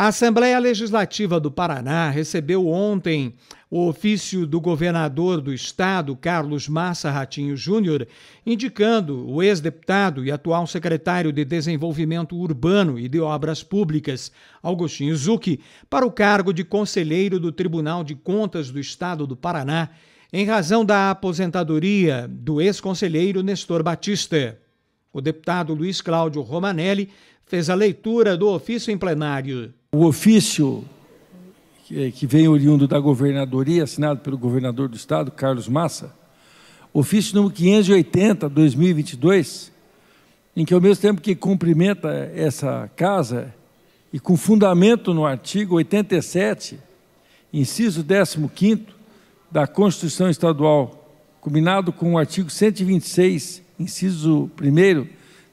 A Assembleia Legislativa do Paraná recebeu ontem o ofício do governador do estado, Carlos Massa Ratinho Júnior, indicando o ex-deputado e atual secretário de Desenvolvimento Urbano e de Obras Públicas, Augustinho Zucchi, para o cargo de conselheiro do Tribunal de Contas do Estado do Paraná, em razão da aposentadoria do ex-conselheiro Nestor Batista. O deputado Luiz Cláudio Romanelli fez a leitura do ofício em plenário. O ofício eh, que vem oriundo da governadoria, assinado pelo governador do estado, Carlos Massa, ofício número 580, 2022, em que, ao mesmo tempo que cumprimenta eh, essa casa, e com fundamento no artigo 87, inciso 15 da Constituição Estadual, combinado com o artigo 126, inciso 1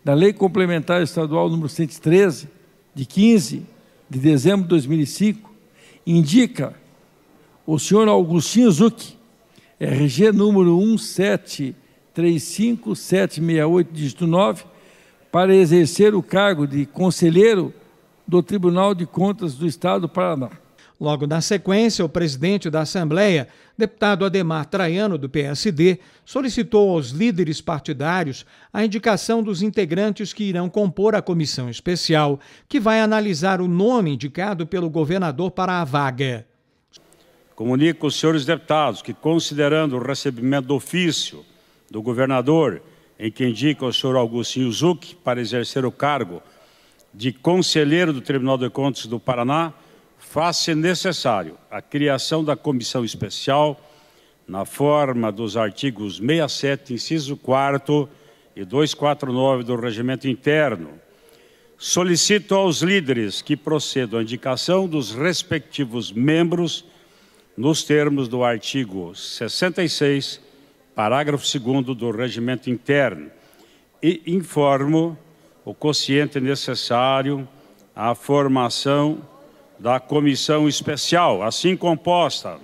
da Lei Complementar Estadual número 113, de 15 de dezembro de 2005, indica o senhor Augustinho Zucchi, RG número 1735768, dígito 9, para exercer o cargo de conselheiro do Tribunal de Contas do Estado do Paraná. Logo na sequência, o presidente da Assembleia, deputado Ademar Traiano, do PSD, solicitou aos líderes partidários a indicação dos integrantes que irão compor a comissão especial, que vai analisar o nome indicado pelo governador para a vaga. Comunico aos senhores deputados que, considerando o recebimento do ofício do governador, em que indica o senhor Augusto Zuc para exercer o cargo de conselheiro do Tribunal de Contas do Paraná, faz-se necessário a criação da comissão especial na forma dos artigos 67, inciso 4 e 249 do Regimento Interno. Solicito aos líderes que procedam à indicação dos respectivos membros nos termos do artigo 66, parágrafo 2 do Regimento Interno e informo o quociente necessário à formação da comissão especial, assim composta.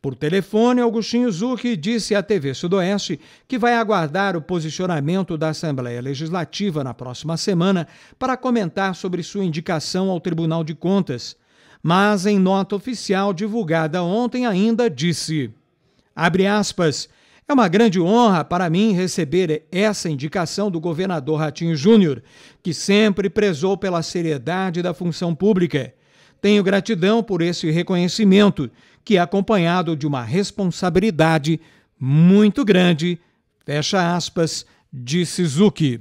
Por telefone, Augustinho Zucchi disse à TV Sudoeste que vai aguardar o posicionamento da Assembleia Legislativa na próxima semana para comentar sobre sua indicação ao Tribunal de Contas. Mas, em nota oficial divulgada ontem, ainda disse: abre aspas. É uma grande honra para mim receber essa indicação do governador Ratinho Júnior, que sempre prezou pela seriedade da função pública. Tenho gratidão por esse reconhecimento, que é acompanhado de uma responsabilidade muito grande. Fecha aspas, de Suzuki.